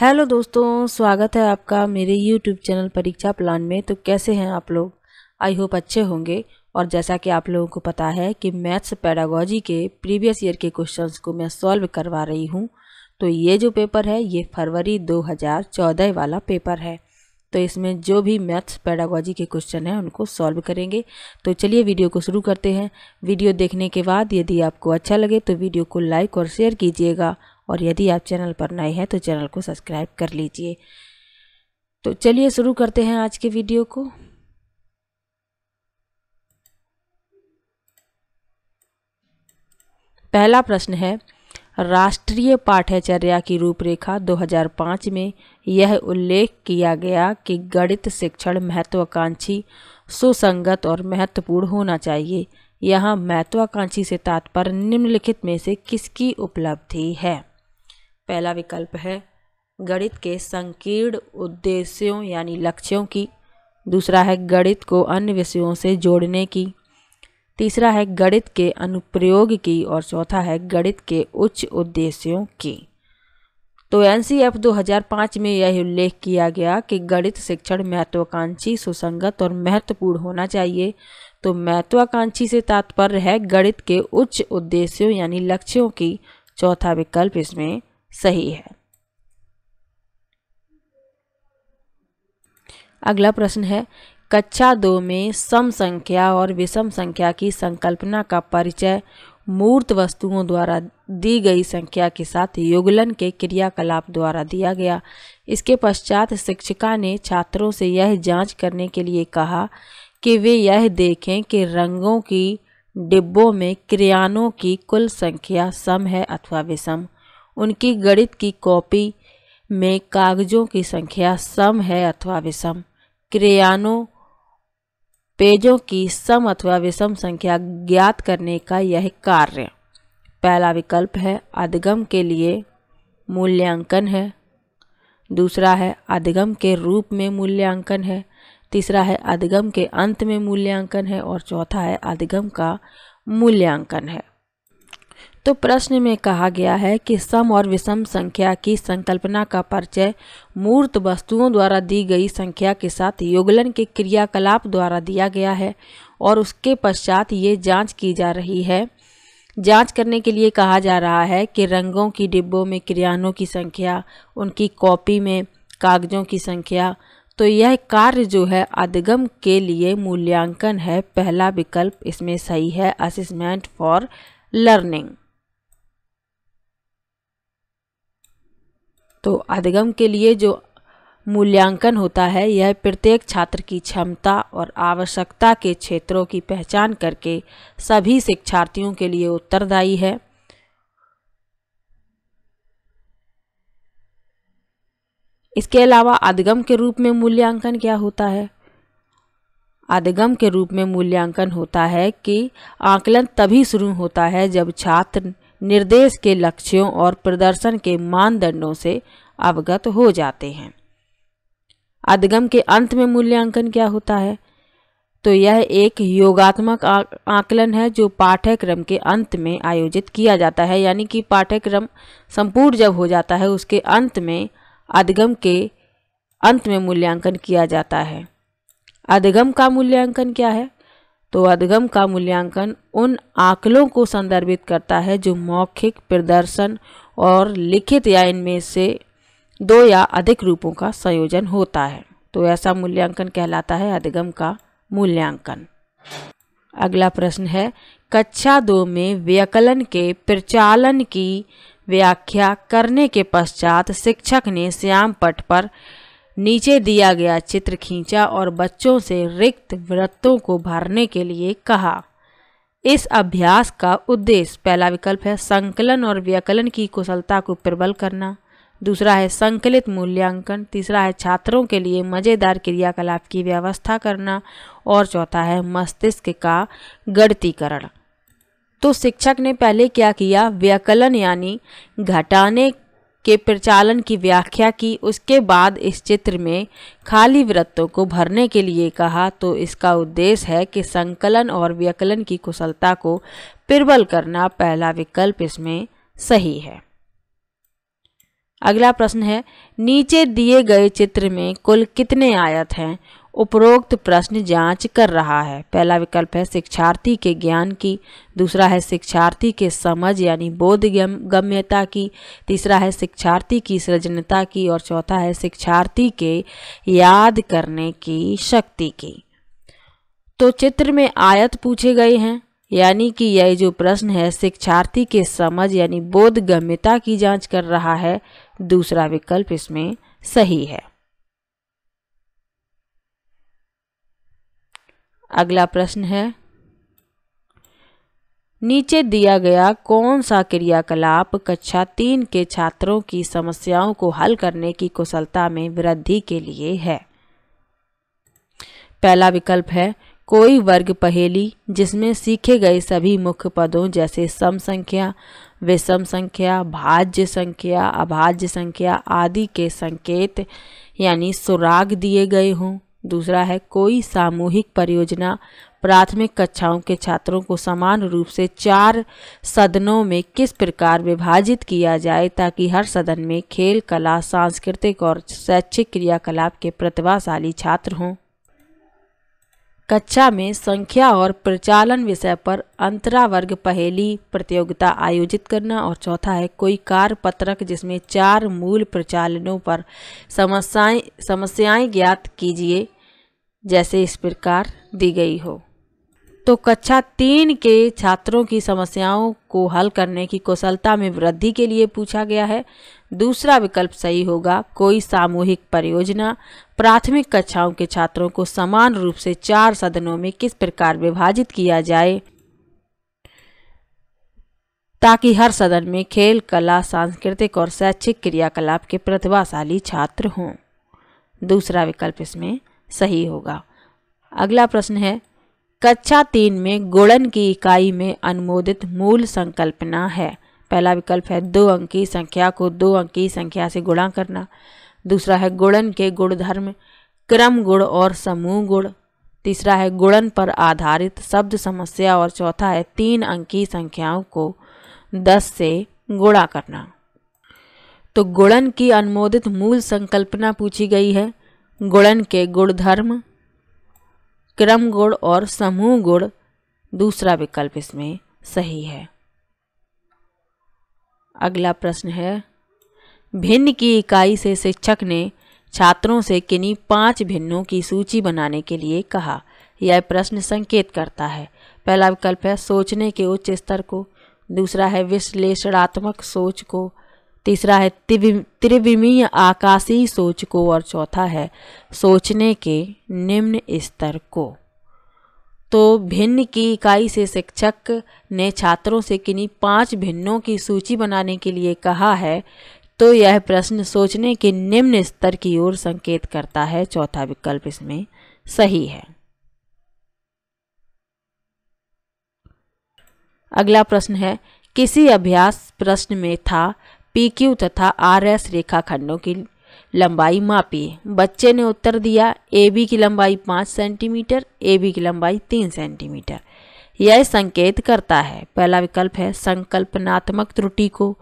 hello दोस्तों स्वागत है आपका मेरे यूट्यूब चैनल परीक्षा प्लान में तो कैसे हैं आप लोग आई होप अच्छे होंगे और जैसा कि आप लोगों को पता है कि मैथ्स पैडागोजी के प्रीवियस ईयर के क्वेश्चंस को मैं सॉल्व करवा रही हूं तो ये जो पेपर है ये फरवरी 2014 वाला पेपर है तो इसमें जो भी मैथ्स पैडागोजी के क्वेश्चन हैं उनको सॉल्व करेंगे तो चलिए वीडियो को शुरू करते हैं वीडियो देखने के बाद यदि आपको अच्छा लगे तो वीडियो को लाइक और शेयर कीजिएगा और यदि आप चैनल पर नए हैं तो चैनल को सब्सक्राइब कर लीजिए तो चलिए शुरू करते हैं आज के वीडियो को पहला प्रश्न है राष्ट्रीय पाठ्यचर्या की रूपरेखा 2005 में यह उल्लेख किया गया कि गणित शिक्षण महत्वाकांक्षी सुसंगत और महत्वपूर्ण होना चाहिए यहाँ महत्वाकांक्षी से तात्पर्य निम्नलिखित में से किसकी उपलब्धि है पहला विकल्प है गणित के संकीर्ण उद्देश्यों यानी लक्ष्यों की दूसरा है गणित को अन्य विषयों से जोड़ने की तीसरा है गणित के अनुप्रयोग की और चौथा है गणित के उच्च उद्देश्यों की तो एन सी एफ दो हजार पाँच में यह उल्लेख किया गया कि गणित शिक्षण महत्वाकांक्षी सुसंगत और महत्वपूर्ण होना चाहिए तो महत्वाकांक्षी से तात्पर्य है गणित के उच्च उद्देश्यों यानी लक्ष्यों की चौथा विकल्प इसमें सही है अगला प्रश्न है कक्षा दो में सम संख्या और विषम संख्या की संकल्पना का परिचय मूर्त वस्तुओं द्वारा दी गई संख्या के साथ युगलन के क्रियाकलाप द्वारा दिया गया इसके पश्चात शिक्षिका ने छात्रों से यह जांच करने के लिए कहा कि वे यह देखें कि रंगों की डिब्बों में क्रियानों की कुल संख्या सम है अथवा विषम उनकी गणित की कॉपी में कागजों की संख्या सम है अथवा विषम क्रियानों पेजों की सम अथवा विषम संख्या ज्ञात करने का यह कार्य पहला विकल्प है अधिगम के लिए मूल्यांकन है दूसरा है अधिगम के रूप में मूल्यांकन है तीसरा है अधिगम के अंत में मूल्यांकन है और चौथा है अधिगम का मूल्यांकन है तो प्रश्न में कहा गया है कि सम और विषम संख्या की संकल्पना का परिचय मूर्त वस्तुओं द्वारा दी गई संख्या के साथ योगलन के क्रियाकलाप द्वारा दिया गया है और उसके पश्चात ये जांच की जा रही है जांच करने के लिए कहा जा रहा है कि रंगों की डिब्बों में क्रियानों की संख्या उनकी कॉपी में कागजों की संख्या तो यह कार्य जो है अधिगम के लिए मूल्यांकन है पहला विकल्प इसमें सही है असिसमेंट फॉर लर्निंग तो अधिगम के लिए जो मूल्यांकन होता है यह प्रत्येक छात्र की क्षमता और आवश्यकता के क्षेत्रों की पहचान करके सभी शिक्षार्थियों के लिए उत्तरदायी है इसके अलावा अधिगम के रूप में मूल्यांकन क्या होता है अधिगम के रूप में मूल्यांकन होता है कि आकलन तभी शुरू होता है जब छात्र निर्देश के लक्ष्यों और प्रदर्शन के मानदंडों से अवगत हो जाते हैं अधिगम के अंत में मूल्यांकन क्या होता है तो यह एक योगात्मक आकलन है जो पाठ्यक्रम के अंत में आयोजित किया जाता है यानी कि पाठ्यक्रम संपूर्ण जब हो जाता है उसके अंत में अधिगम के अंत में मूल्यांकन किया जाता है अधिगम का मूल्यांकन क्या है तो अधगम का मूल्यांकन उन आकलों को संदर्भित करता है जो मौखिक प्रदर्शन और लिखित या इनमें से दो या अधिक रूपों का संयोजन होता है तो ऐसा मूल्यांकन कहलाता है अधिगम का मूल्यांकन अगला प्रश्न है कक्षा दो में व्यकलन के प्रचालन की व्याख्या करने के पश्चात शिक्षक ने श्याम पट पर नीचे दिया गया चित्र खींचा और बच्चों से रिक्त वृत्तों को भरने के लिए कहा इस अभ्यास का उद्देश्य पहला विकल्प है संकलन और व्याकलन की कुशलता को प्रबल करना दूसरा है संकलित मूल्यांकन तीसरा है छात्रों के लिए मज़ेदार क्रियाकलाप की व्यवस्था करना और चौथा है मस्तिष्क का गणतीकरण तो शिक्षक ने पहले क्या किया व्याकलन यानी घटाने के प्रचालन की व्याख्या की उसके बाद इस चित्र में खाली वृत्तों को भरने के लिए कहा तो इसका उद्देश्य है कि संकलन और व्यकलन की कुशलता को प्रबल करना पहला विकल्प इसमें सही है अगला प्रश्न है नीचे दिए गए चित्र में कुल कितने आयत हैं उपरोक्त प्रश्न जांच कर रहा है पहला विकल्प है शिक्षार्थी के ज्ञान की दूसरा है शिक्षार्थी के समझ यानी बोध गम्यता की तीसरा है शिक्षार्थी की सृजनता की और चौथा है शिक्षार्थी के याद करने की शक्ति की तो चित्र में आयत पूछे गए हैं यानी कि यह जो प्रश्न है शिक्षार्थी के समझ यानी गम्यता की जांच कर रहा है दूसरा विकल्प इसमें सही है अगला प्रश्न है नीचे दिया गया कौन सा क्रियाकलाप कक्षा तीन के छात्रों की समस्याओं को हल करने की कुशलता में वृद्धि के लिए है पहला विकल्प है कोई वर्ग पहेली जिसमें सीखे गए सभी मुख्य पदों जैसे सम संख्या विषम संख्या भाज्य संख्या अभाज्य संख्या आदि के संकेत यानी सुराग दिए गए हों दूसरा है कोई सामूहिक परियोजना प्राथमिक कक्षाओं के छात्रों को समान रूप से चार सदनों में किस प्रकार विभाजित किया जाए ताकि हर सदन में खेल कला सांस्कृतिक और शैक्षिक क्रियाकलाप के प्रतिभाशाली छात्र हों कक्षा में संख्या और प्रचालन विषय पर अंतरावर्ग पहेली प्रतियोगिता आयोजित करना और चौथा है कोई कार्य पत्रक जिसमें चार मूल प्रचालनों पर समस्याएं समस्याएं ज्ञात कीजिए जैसे इस प्रकार दी गई हो तो कक्षा तीन के छात्रों की समस्याओं को हल करने की कुशलता में वृद्धि के लिए पूछा गया है दूसरा विकल्प सही होगा कोई सामूहिक परियोजना प्राथमिक कक्षाओं के छात्रों को समान रूप से चार सदनों में किस प्रकार विभाजित किया जाए ताकि हर सदन में खेल कला सांस्कृतिक और शैक्षिक क्रियाकलाप के प्रतिभाशाली छात्र हों दूसरा विकल्प इसमें सही होगा अगला प्रश्न है कक्षा तीन में गुणन की इकाई में अनुमोदित मूल संकल्पना है पहला विकल्प है दो अंकी संख्या को दो अंकी संख्या से गुणा करना दूसरा है गुणन के गुणधर्म क्रम गुण और समूह गुण तीसरा है गुणन पर आधारित शब्द समस्या और चौथा है तीन अंकी संख्याओं को दस से गुणा करना तो गुणन की अनुमोदित मूल संकल्पना पूछी गई है गुणन के गुणधर्म क्रम गुण और समूह गुण दूसरा विकल्प इसमें सही है अगला प्रश्न है भिन्न की इकाई से शिक्षक ने छात्रों से किन्हीं पांच भिन्नों की सूची बनाने के लिए कहा यह प्रश्न संकेत करता है पहला विकल्प है सोचने के उच्च स्तर को दूसरा है विश्लेषणात्मक सोच को तीसरा है त्रिविमीय आकाशीय सोच को और चौथा है सोचने के निम्न स्तर को तो भिन्न की इकाई से शिक्षक ने छात्रों से किन्हीं पांच भिन्नों की सूची बनाने के लिए कहा है तो यह प्रश्न सोचने के निम्न स्तर की ओर संकेत करता है चौथा विकल्प इसमें सही है अगला प्रश्न है किसी अभ्यास प्रश्न में था क्यू तथा एस रेखाखंडों की लंबाई मापी बच्चे ने उत्तर दिया ए बी की लंबाई पाँच सेंटीमीटर ए बी की लंबाई तीन सेंटीमीटर यह संकेत करता है पहला विकल्प है संकल्पनात्मक त्रुटि को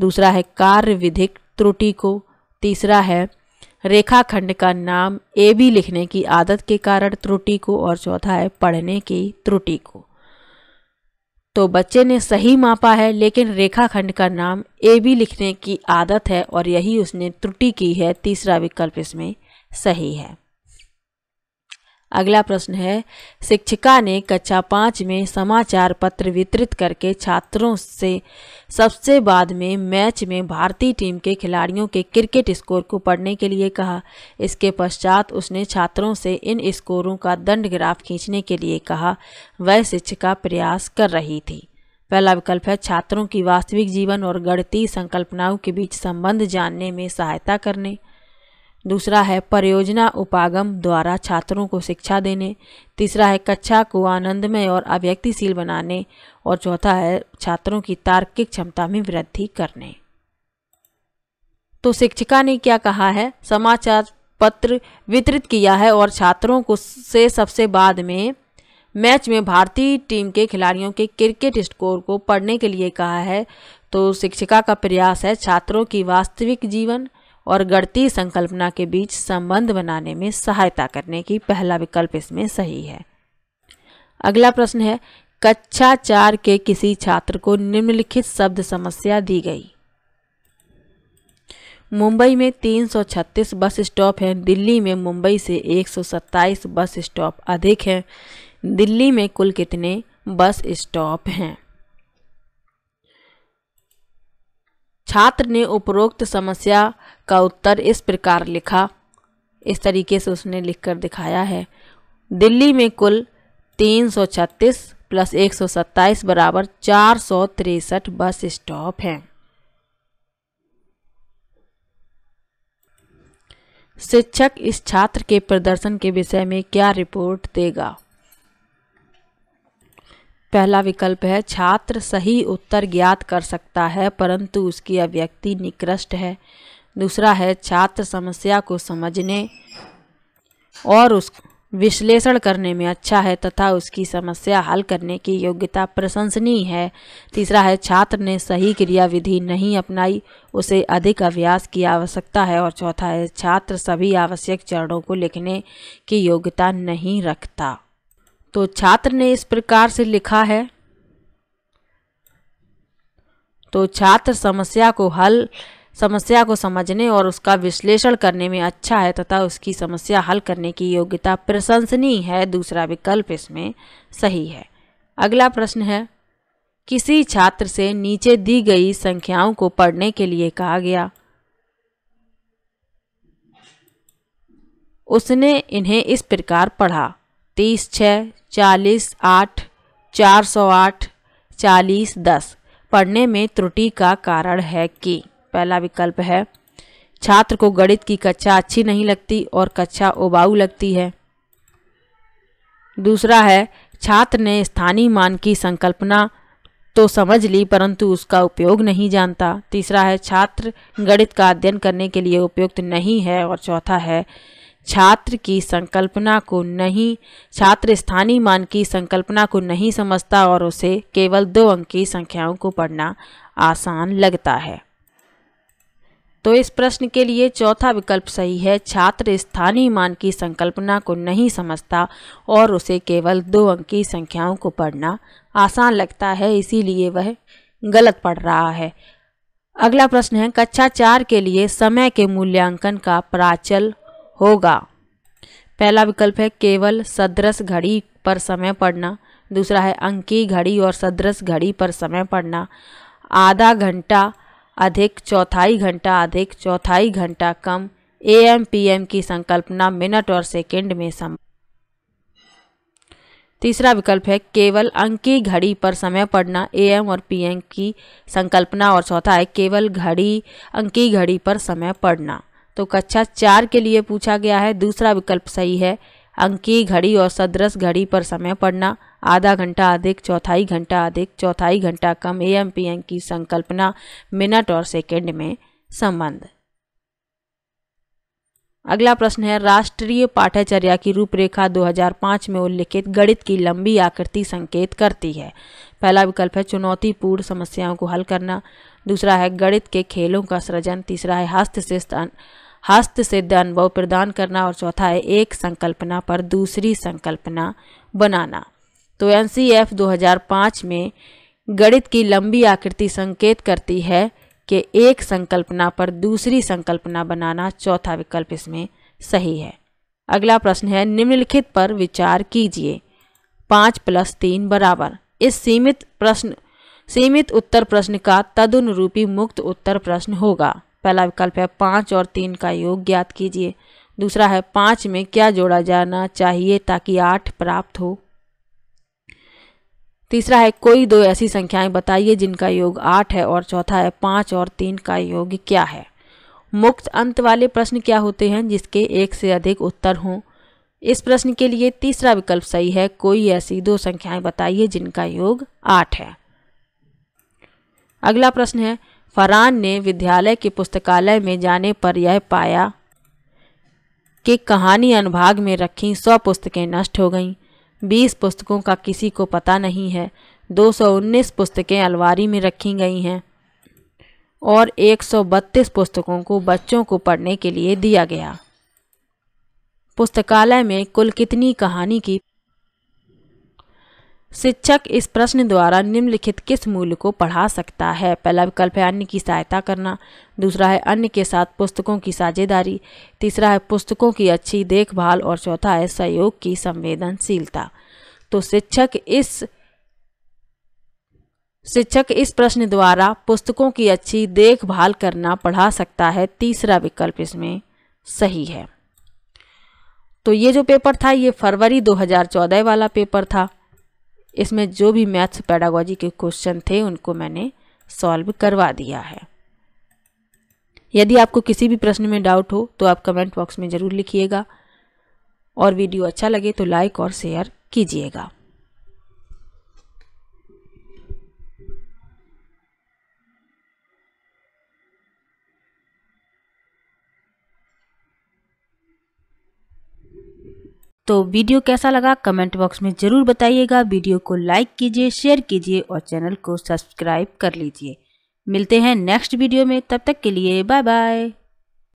दूसरा है कार्य विधिक त्रुटि को तीसरा है रेखाखंड का नाम ए बी लिखने की आदत के कारण त्रुटि को और चौथा है पढ़ने की त्रुटि को तो बच्चे ने सही मापा है लेकिन रेखाखंड का नाम ए बी लिखने की आदत है और यही उसने त्रुटि की है तीसरा विकल्प इसमें सही है अगला प्रश्न है शिक्षिका ने कक्षा पाँच में समाचार पत्र वितरित करके छात्रों से सबसे बाद में मैच में भारतीय टीम के खिलाड़ियों के क्रिकेट स्कोर को पढ़ने के लिए कहा इसके पश्चात उसने छात्रों से इन स्कोरों का दंड ग्राफ खींचने के लिए कहा वह शिक्षिका प्रयास कर रही थी पहला विकल्प है छात्रों की वास्तविक जीवन और गणती संकल्पनाओं के बीच संबंध जानने में सहायता करने दूसरा है परियोजना उपागम द्वारा छात्रों को शिक्षा देने तीसरा है कक्षा को आनंदमय और अव्यक्तिशील बनाने और चौथा है छात्रों की तार्किक क्षमता में वृद्धि करने तो शिक्षिका ने क्या कहा है समाचार पत्र वितरित किया है और छात्रों को से सबसे बाद में मैच में भारतीय टीम के खिलाड़ियों के क्रिकेट स्कोर को पढ़ने के लिए कहा है तो शिक्षिका का प्रयास है छात्रों की वास्तविक जीवन और गणतीय संकल्पना के बीच संबंध बनाने में सहायता करने की पहला विकल्प इसमें सही है अगला प्रश्न है कक्षा चार के किसी छात्र को निम्नलिखित शब्द समस्या दी गई मुंबई में 336 बस स्टॉप हैं दिल्ली में मुंबई से 127 बस स्टॉप अधिक हैं दिल्ली में कुल कितने बस स्टॉप हैं छात्र ने उपरोक्त समस्या का उत्तर इस प्रकार लिखा इस तरीके से उसने लिख कर दिखाया है दिल्ली में कुल 336 प्लस 127 बराबर चार बस स्टॉप हैं शिक्षक इस छात्र के प्रदर्शन के विषय में क्या रिपोर्ट देगा पहला विकल्प है छात्र सही उत्तर ज्ञात कर सकता है परंतु उसकी अभिव्यक्ति निकृष्ट है दूसरा है छात्र समस्या को समझने और उस विश्लेषण करने में अच्छा है तथा उसकी समस्या हल करने की योग्यता प्रशंसनीय है तीसरा है छात्र ने सही क्रियाविधि नहीं अपनाई उसे अधिक अभ्यास की आवश्यकता है और चौथा है छात्र सभी आवश्यक चरणों को लिखने की योग्यता नहीं रखता तो छात्र ने इस प्रकार से लिखा है तो छात्र समस्या को हल समस्या को समझने और उसका विश्लेषण करने में अच्छा है तथा उसकी समस्या हल करने की योग्यता प्रशंसनीय है दूसरा विकल्प इसमें सही है अगला प्रश्न है किसी छात्र से नीचे दी गई संख्याओं को पढ़ने के लिए कहा गया उसने इन्हें इस प्रकार पढ़ा तीस छः चालीस आठ चार सौ आठ चालीस दस पढ़ने में त्रुटि का कारण है कि पहला विकल्प है छात्र को गणित की कक्षा अच्छी नहीं लगती और कक्षा उबाऊ लगती है दूसरा है छात्र ने स्थानीय मान की संकल्पना तो समझ ली परंतु उसका उपयोग नहीं जानता तीसरा है छात्र गणित का अध्ययन करने के लिए उपयुक्त नहीं है और चौथा है छात्र की संकल्पना को नहीं छात्र स्थानीय मान की संकल्पना को नहीं समझता और उसे केवल दो अंक की संख्याओं को पढ़ना आसान लगता है तो इस प्रश्न के लिए चौथा विकल्प सही है छात्र स्थानीय मान की संकल्पना को नहीं समझता और उसे केवल दो अंकी संख्याओं को पढ़ना आसान लगता है इसीलिए वह गलत पढ़ रहा है अगला प्रश्न है कक्षा चार के लिए समय के मूल्यांकन का प्राचल होगा पहला विकल्प है केवल सदृश घड़ी पर समय पढ़ना दूसरा है अंकी घड़ी और सदृश घड़ी पर समय पढ़ना आधा घंटा अधिक चौथाई घंटा अधिक चौथाई घंटा कम ए एम पी एम की संकल्पना मिनट और सेकंड में सम तीसरा विकल्प है केवल अंकी घड़ी पर समय पढ़ना एम और पी एम की संकल्पना और चौथा है केवल घड़ी अंकी घड़ी पर समय पढ़ना तो कक्षा चार के लिए पूछा गया है दूसरा विकल्प सही है अंकी घड़ी और सदृश घड़ी पर समय पढ़ना आधा घंटा अधिक चौथाई घंटा अधिक चौथाई घंटा कम एम पी एम की संकल्पना मिनट और सेकेंड में संबंध अगला प्रश्न है राष्ट्रीय पाठ्यचर्या की रूपरेखा 2005 में उल्लिखित गणित की लंबी आकृति संकेत करती है पहला विकल्प है चुनौतीपूर्ण समस्याओं को हल करना दूसरा है गणित के खेलों का सृजन तीसरा है हस्तशिष्ट हस्त सिद्ध अनुभव प्रदान करना और चौथा है एक संकल्पना पर दूसरी संकल्पना बनाना तो एन 2005 में गणित की लंबी आकृति संकेत करती है कि एक संकल्पना पर दूसरी संकल्पना बनाना चौथा विकल्प इसमें सही है अगला प्रश्न है निम्नलिखित पर विचार कीजिए पाँच प्लस तीन बराबर इस सीमित प्रश्न सीमित उत्तर प्रश्न का तदनुरूपी मुक्त उत्तर प्रश्न होगा पहला विकल्प है पाँच और तीन का योग ज्ञात कीजिए दूसरा है पाँच में क्या जोड़ा जाना चाहिए ताकि आठ प्राप्त हो तीसरा है कोई दो ऐसी संख्याएं बताइए जिनका योग आठ है और चौथा है पाँच और तीन का योग क्या है मुक्त अंत वाले प्रश्न क्या होते हैं जिसके एक से अधिक उत्तर हों इस प्रश्न के लिए तीसरा विकल्प सही है कोई ऐसी दो संख्याएं बताइए जिनका योग आठ है अगला प्रश्न है फरहान ने विद्यालय के पुस्तकालय में जाने पर यह पाया कि कहानी अनुभाग में रखी सौ पुस्तकें नष्ट हो गईं बीस पुस्तकों का किसी को पता नहीं है उन्नीस पुस्तकें अलवारी में रखी गई हैं और बत्तीस पुस्तकों को बच्चों को पढ़ने के लिए दिया गया पुस्तकालय में कुल कितनी कहानी की शिक्षक इस प्रश्न द्वारा निम्नलिखित किस मूल्य को पढ़ा सकता है पहला विकल्प है अन्य की सहायता करना दूसरा है अन्य के साथ पुस्तकों की साझेदारी तीसरा है पुस्तकों की अच्छी देखभाल और चौथा है सहयोग की संवेदनशीलता तो शिक्षक इस शिक्षक इस प्रश्न द्वारा पुस्तकों की अच्छी देखभाल करना पढ़ा सकता है तीसरा विकल्प इसमें सही है तो ये जो पेपर था ये फरवरी 2014 वाला पेपर था इसमें जो भी मैथ्स पैडागोजी के क्वेश्चन थे उनको मैंने सॉल्व करवा दिया है यदि आपको किसी भी प्रश्न में डाउट हो तो आप कमेंट बॉक्स में ज़रूर लिखिएगा और वीडियो अच्छा लगे तो लाइक और शेयर कीजिएगा तो वीडियो कैसा लगा कमेंट बॉक्स में ज़रूर बताइएगा वीडियो को लाइक कीजिए शेयर कीजिए और चैनल को सब्सक्राइब कर लीजिए मिलते हैं नेक्स्ट वीडियो में तब तक के लिए बाय बाय